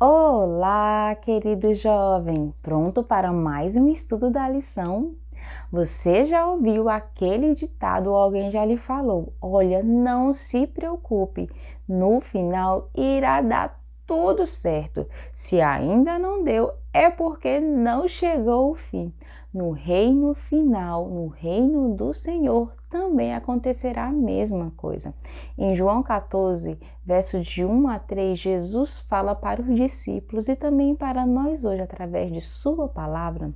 Olá, querido jovem! Pronto para mais um estudo da lição? Você já ouviu aquele ditado ou alguém já lhe falou? Olha, não se preocupe, no final irá dar tudo certo. Se ainda não deu, é porque não chegou o fim. No reino final, no reino do Senhor, também acontecerá a mesma coisa. Em João 14, verso de 1 a 3, Jesus fala para os discípulos e também para nós hoje, através de Sua palavra,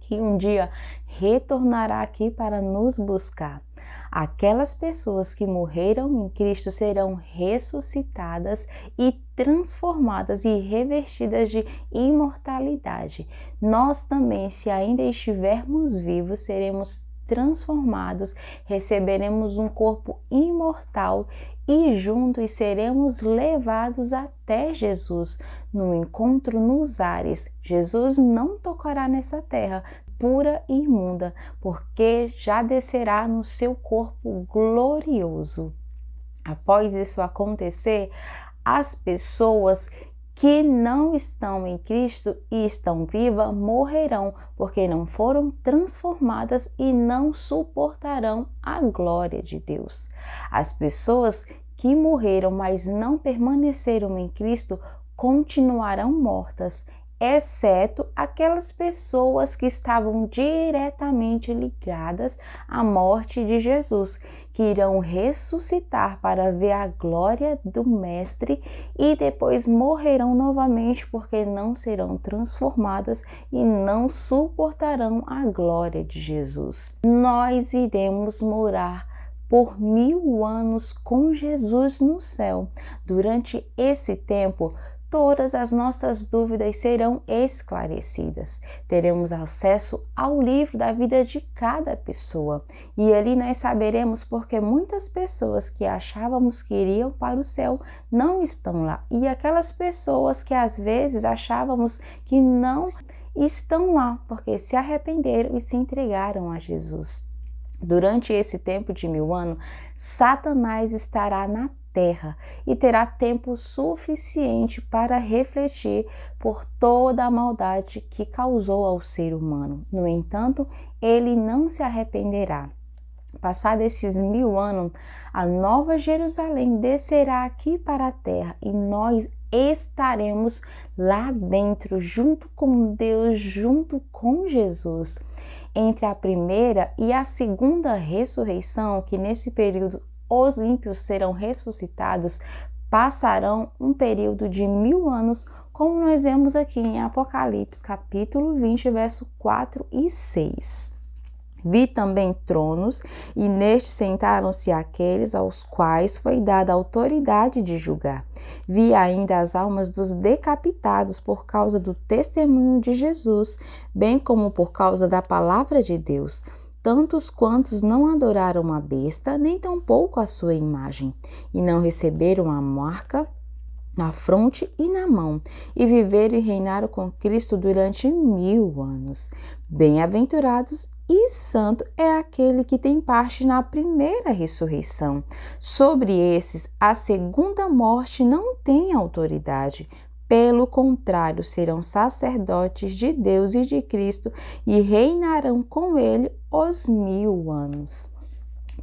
que um dia retornará aqui para nos buscar. Aquelas pessoas que morreram em Cristo serão ressuscitadas e transformadas e revestidas de imortalidade. Nós também, se ainda estivermos vivos, seremos transformados, receberemos um corpo imortal e juntos seremos levados até Jesus no encontro nos ares. Jesus não tocará nessa terra, pura e imunda, porque já descerá no seu corpo glorioso. Após isso acontecer, as pessoas que não estão em Cristo e estão viva morrerão, porque não foram transformadas e não suportarão a glória de Deus. As pessoas que morreram, mas não permaneceram em Cristo, continuarão mortas exceto aquelas pessoas que estavam diretamente ligadas à morte de Jesus, que irão ressuscitar para ver a glória do Mestre e depois morrerão novamente porque não serão transformadas e não suportarão a glória de Jesus. Nós iremos morar por mil anos com Jesus no céu. Durante esse tempo, todas as nossas dúvidas serão esclarecidas. Teremos acesso ao livro da vida de cada pessoa e ali nós saberemos porque muitas pessoas que achávamos que iriam para o céu não estão lá e aquelas pessoas que às vezes achávamos que não estão lá porque se arrependeram e se entregaram a Jesus. Durante esse tempo de mil anos, Satanás estará na terra e terá tempo suficiente para refletir por toda a maldade que causou ao ser humano. No entanto, ele não se arrependerá. Passados esses mil anos, a nova Jerusalém descerá aqui para a terra e nós estaremos lá dentro, junto com Deus, junto com Jesus. Entre a primeira e a segunda ressurreição, que nesse período os ímpios serão ressuscitados, passarão um período de mil anos, como nós vemos aqui em Apocalipse, capítulo 20, verso 4 e 6. Vi também tronos, e nestes sentaram-se aqueles aos quais foi dada a autoridade de julgar. Vi ainda as almas dos decapitados por causa do testemunho de Jesus, bem como por causa da palavra de Deus tantos quantos não adoraram a besta, nem tampouco a sua imagem, e não receberam a marca na fronte e na mão, e viveram e reinaram com Cristo durante mil anos. Bem-aventurados e santo é aquele que tem parte na primeira ressurreição. Sobre esses, a segunda morte não tem autoridade, pelo contrário, serão sacerdotes de Deus e de Cristo e reinarão com ele os mil anos.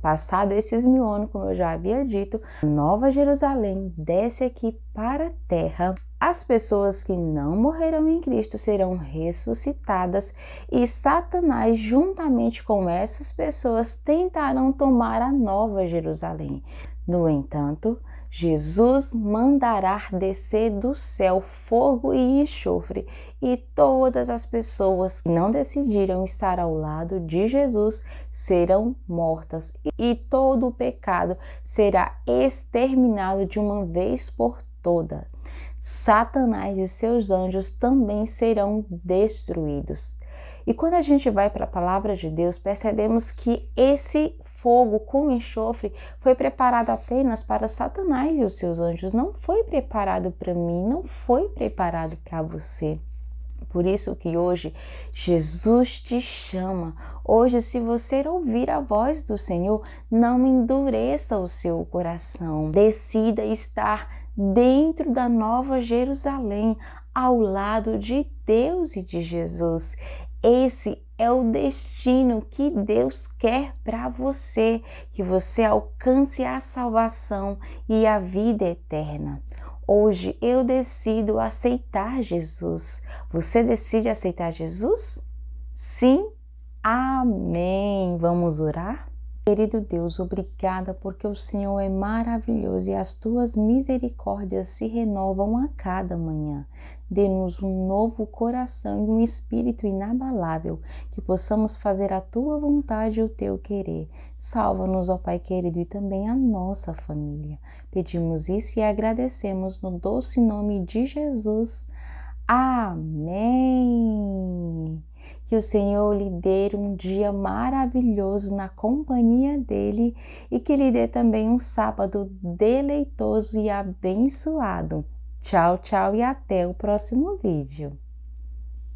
Passado esses mil anos, como eu já havia dito, Nova Jerusalém desce aqui para a terra. As pessoas que não morreram em Cristo serão ressuscitadas e Satanás, juntamente com essas pessoas, tentarão tomar a Nova Jerusalém. No entanto, Jesus mandará descer do céu fogo e enxofre, e todas as pessoas que não decidiram estar ao lado de Jesus serão mortas, e todo o pecado será exterminado de uma vez por todas. Satanás e seus anjos também serão destruídos. E quando a gente vai para a palavra de Deus, percebemos que esse fogo com enxofre foi preparado apenas para Satanás e os seus anjos, não foi preparado para mim, não foi preparado para você. Por isso que hoje Jesus te chama. Hoje, se você ouvir a voz do Senhor, não endureça o seu coração. Decida estar dentro da Nova Jerusalém, ao lado de Deus e de Jesus. Esse é o destino que Deus quer para você, que você alcance a salvação e a vida eterna. Hoje eu decido aceitar Jesus. Você decide aceitar Jesus? Sim? Amém. Vamos orar? Querido Deus, obrigada porque o Senhor é maravilhoso e as tuas misericórdias se renovam a cada manhã. Dê-nos um novo coração e um espírito inabalável, que possamos fazer a tua vontade e o teu querer. Salva-nos, ó Pai querido, e também a nossa família. Pedimos isso e agradecemos no doce nome de Jesus. Amém. Que o Senhor lhe dê um dia maravilhoso na companhia dele e que lhe dê também um sábado deleitoso e abençoado. Tchau, tchau e até o próximo vídeo.